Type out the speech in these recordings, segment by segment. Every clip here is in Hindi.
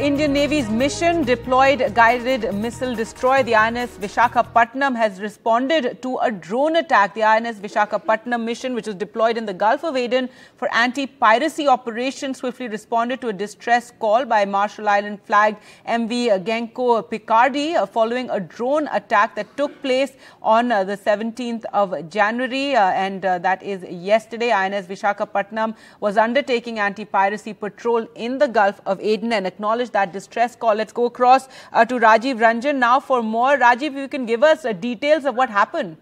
Indian Navy's mission deployed guided missile destroy. The INS Vishakhapatnam has responded to a drone attack. The INS Vishakhapatnam mission, which was deployed in the Gulf of Aden for anti-piracy operations, swiftly responded to a distress call by Marshall Island flagged MV Genko Picardi uh, following a drone attack that took place on uh, the 17th of January. Uh, and that is yesterday. INS Vishakhapatnam was undertaking anti-piracy patrol in the Gulf of Aden and acknowledged acknowledge that distress call. Let's go across uh, to Rajiv Ranjan now for more. Rajiv, you can give us uh, details of what happened.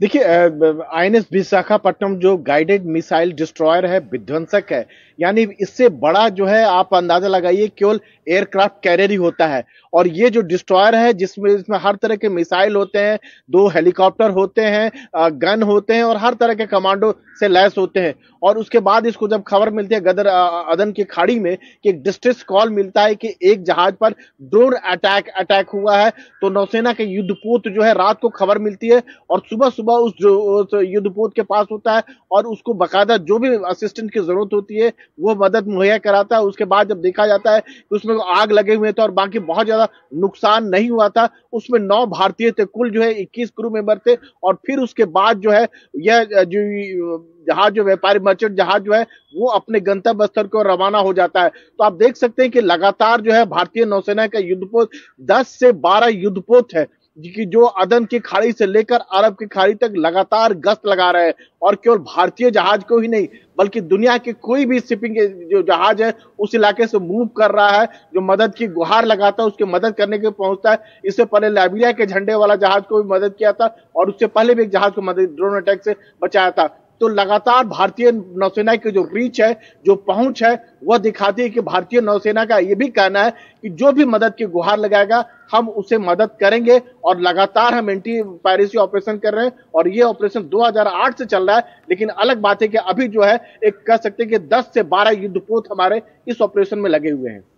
देखिए आई एन एस विशाखापट्टनम जो गाइडेड मिसाइल डिस्ट्रॉयर है विध्वंसक है यानी इससे बड़ा जो है आप अंदाजा लगाइए केवल एयरक्राफ्ट कैरियर ही होता है और ये जो डिस्ट्रॉयर है जिसमें इसमें हर तरह के मिसाइल होते हैं दो हेलीकॉप्टर होते हैं गन होते हैं और हर तरह के कमांडो से लैस होते हैं और उसके बाद इसको जब खबर मिलती है गदर अदन की खाड़ी में कि एक डिस्ट्रेस कॉल मिलता है कि एक जहाज पर ड्रोन अटैक अटैक हुआ है तो नौसेना के युद्धपोत जो है रात को खबर मिलती है और सुबह सुबह सुबह उस, उस युद्धपोत के पास होता है और उसको बकायदा जो भी असिस्टेंट की जरूरत होती है वो मदद मुहैया कराता है उसके बाद जब देखा जाता है कि उसमें आग लगे हुए थे और बाकी बहुत ज्यादा नुकसान नहीं हुआ था उसमें नौ भारतीय थे कुल जो है इक्कीस क्रू मेंबर थे और फिर उसके बाद जो है यह जो जहाज जो व्यापारी मर्चेंट जहाज जो है वो अपने गंतव्य स्थल को रवाना हो जाता है तो आप देख सकते हैं कि लगातार जो है भारतीय नौसेना का युद्धपोत 10 से 12 युद्धपोत है कि जो अदन की खाड़ी से लेकर अरब की खाड़ी तक लगातार गश्त लगा रहे हैं और केवल भारतीय जहाज को ही नहीं बल्कि दुनिया के कोई भी शिपिंग जो जहाज है उस इलाके से मूव कर रहा है जो मदद की गुहार लगाता है उसकी मदद करने के पहुंचता है इससे पहले लाइबेरिया के झंडे वाला जहाज को भी मदद किया था और उससे पहले भी एक जहाज को मदद ड्रोन अटैक से बचाया था तो लगातार भारतीय नौसेना की जो रीच है जो पहुंच है वह दिखाती है कि भारतीय नौसेना का ये भी कहना है कि जो भी मदद की गुहार लगाएगा हम उसे मदद करेंगे और लगातार हम एंटी पायरेसी ऑपरेशन कर रहे हैं और ये ऑपरेशन 2008 से चल रहा है लेकिन अलग बात है कि अभी जो है एक कह सकते हैं कि 10 से 12 युद्धपोत हमारे इस ऑपरेशन में लगे हुए हैं